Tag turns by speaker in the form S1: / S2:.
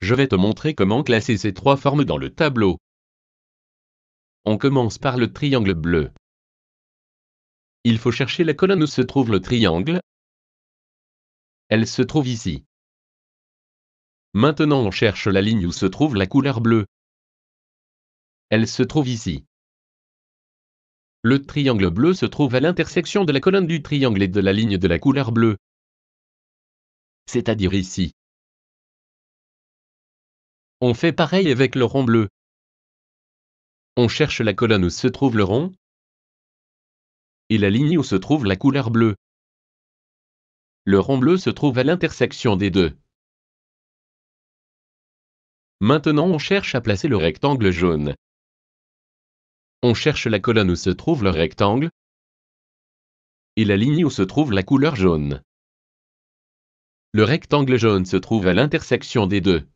S1: Je vais te montrer comment classer ces trois formes dans le tableau. On commence par le triangle bleu. Il faut chercher la colonne où se trouve le triangle.
S2: Elle se trouve ici. Maintenant
S1: on cherche la ligne où se trouve la couleur bleue. Elle se trouve ici. Le triangle bleu se trouve à l'intersection de la colonne du triangle et de la ligne
S2: de la couleur bleue. C'est-à-dire ici. On fait pareil avec le rond bleu. On cherche la colonne où se trouve le rond et la ligne où se trouve la couleur bleue. Le rond bleu se trouve à l'intersection des deux.
S1: Maintenant on cherche à placer le rectangle jaune. On cherche la colonne où se trouve le rectangle et la ligne où se trouve la couleur jaune. Le rectangle jaune se trouve à l'intersection des deux.